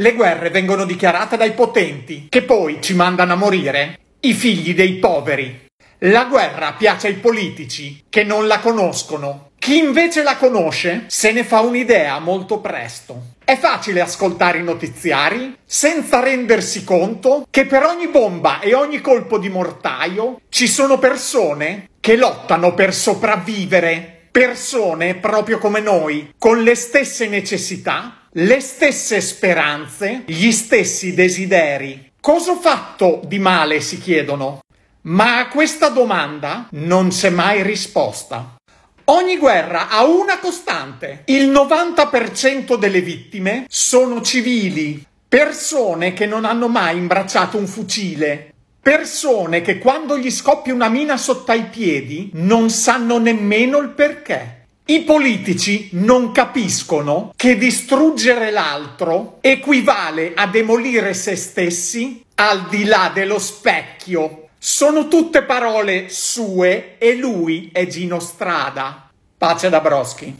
Le guerre vengono dichiarate dai potenti, che poi ci mandano a morire i figli dei poveri. La guerra piace ai politici, che non la conoscono. Chi invece la conosce se ne fa un'idea molto presto. È facile ascoltare i notiziari senza rendersi conto che per ogni bomba e ogni colpo di mortaio ci sono persone che lottano per sopravvivere persone proprio come noi, con le stesse necessità le stesse speranze, gli stessi desideri. Cosa ho fatto di male, si chiedono. Ma a questa domanda non c'è mai risposta. Ogni guerra ha una costante. Il 90% delle vittime sono civili, persone che non hanno mai imbracciato un fucile, persone che quando gli scoppia una mina sotto ai piedi non sanno nemmeno il perché. I politici non capiscono che distruggere l'altro equivale a demolire se stessi al di là dello specchio. Sono tutte parole sue e lui è Gino Strada. Pace da Broschi.